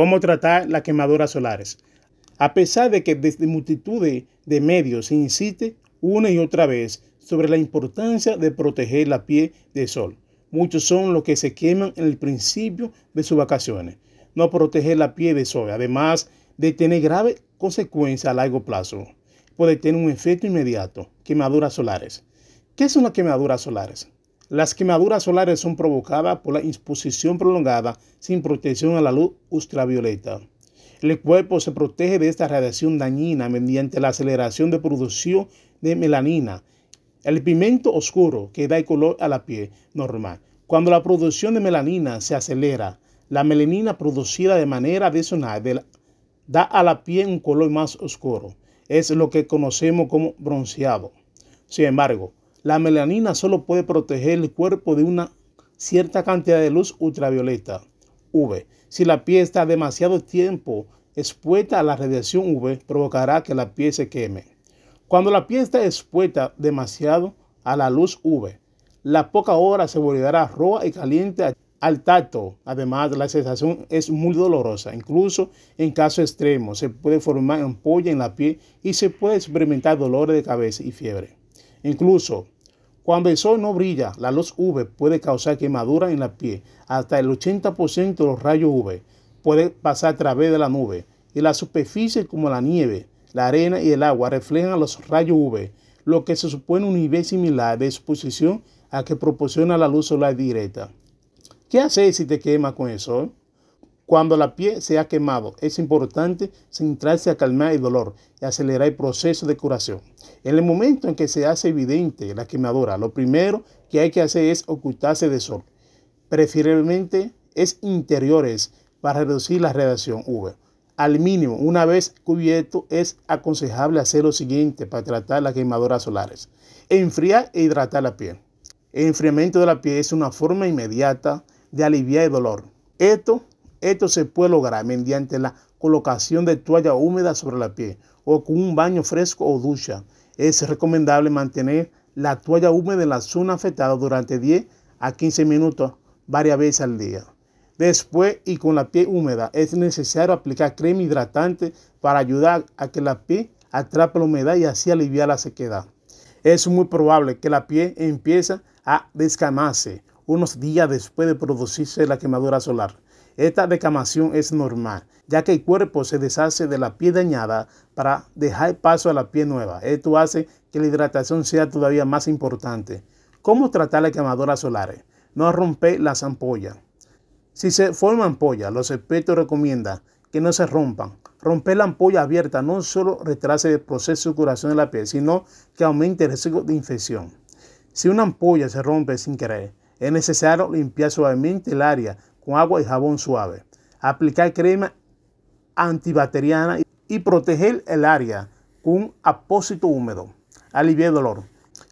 Cómo tratar las quemaduras solares. A pesar de que desde multitud de medios se insiste una y otra vez sobre la importancia de proteger la piel del sol, muchos son los que se queman en el principio de sus vacaciones. No proteger la piel del sol, además de tener graves consecuencias a largo plazo, puede tener un efecto inmediato, quemaduras solares. ¿Qué son las quemaduras solares? Las quemaduras solares son provocadas por la exposición prolongada sin protección a la luz ultravioleta. El cuerpo se protege de esta radiación dañina mediante la aceleración de producción de melanina, el pigmento oscuro que da el color a la piel normal. Cuando la producción de melanina se acelera, la melanina producida de manera adicional da a la piel un color más oscuro. Es lo que conocemos como bronceado. Sin embargo, la melanina solo puede proteger el cuerpo de una cierta cantidad de luz ultravioleta, UV. Si la piel está demasiado tiempo expuesta a la radiación UV, provocará que la piel se queme. Cuando la piel está expuesta demasiado a la luz UV, la poca hora se volverá roja y caliente al tacto. Además, la sensación es muy dolorosa. Incluso en casos extremos se puede formar ampolla en la piel y se puede experimentar dolores de cabeza y fiebre. Incluso cuando el sol no brilla, la luz UV puede causar quemaduras en la piel. Hasta el 80% de los rayos UV puede pasar a través de la nube. Y la superficie como la nieve, la arena y el agua reflejan los rayos UV, lo que se supone un nivel similar de exposición a que proporciona la luz solar directa. ¿Qué haces si te quema con el sol? cuando la piel se ha quemado, es importante centrarse a calmar el dolor y acelerar el proceso de curación. En el momento en que se hace evidente la quemadura, lo primero que hay que hacer es ocultarse de sol, preferiblemente es interiores para reducir la radiación UV. E. Al mínimo, una vez cubierto, es aconsejable hacer lo siguiente para tratar las quemaduras solares. Enfriar e hidratar la piel. El enfriamiento de la piel es una forma inmediata de aliviar el dolor. Esto esto se puede lograr mediante la colocación de toalla húmeda sobre la piel o con un baño fresco o ducha. Es recomendable mantener la toalla húmeda en la zona afectada durante 10 a 15 minutos varias veces al día. Después y con la piel húmeda es necesario aplicar crema hidratante para ayudar a que la piel atrape la humedad y así aliviar la sequedad. Es muy probable que la piel empiece a descamarse unos días después de producirse la quemadura solar. Esta decamación es normal, ya que el cuerpo se deshace de la piel dañada para dejar paso a la piel nueva. Esto hace que la hidratación sea todavía más importante. ¿Cómo tratar las quemadoras solares? No romper las ampollas. Si se forman ampolla, los expertos recomiendan que no se rompan. Romper la ampolla abierta no solo retrasa el proceso de curación de la piel, sino que aumenta el riesgo de infección. Si una ampolla se rompe sin querer, es necesario limpiar suavemente el área con agua y jabón suave. Aplicar crema antibacteriana y proteger el área con apósito húmedo. Aliviar dolor.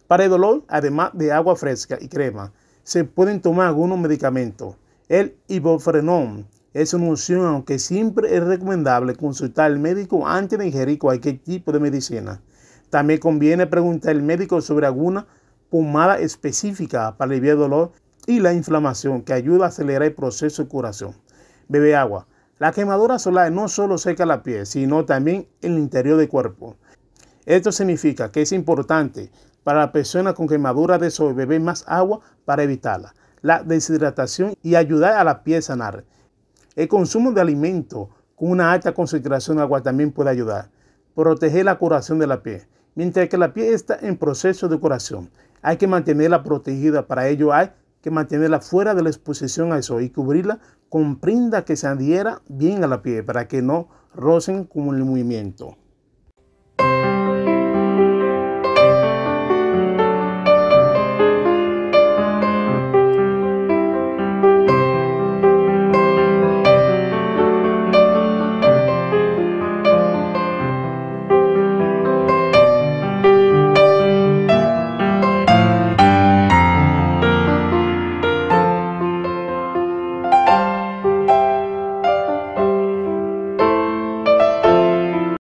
Para el dolor, además de agua fresca y crema, se pueden tomar algunos medicamentos. El ibuprofeno es una opción, que siempre es recomendable consultar al médico antes de ingerir cualquier tipo de medicina. También conviene preguntar al médico sobre alguna pomada específica para aliviar el dolor y la inflamación que ayuda a acelerar el proceso de curación. Bebe agua. La quemadura solar no solo seca la piel, sino también el interior del cuerpo. Esto significa que es importante para la persona con quemadura de sol beber más agua para evitarla, la deshidratación y ayudar a la piel a sanar. El consumo de alimentos con una alta concentración de agua también puede ayudar. Proteger la curación de la piel. Mientras que la piel está en proceso de curación, hay que mantenerla protegida. Para ello hay que mantenerla fuera de la exposición a eso y cubrirla con prenda que se adhiera bien a la piel para que no rocen con el movimiento.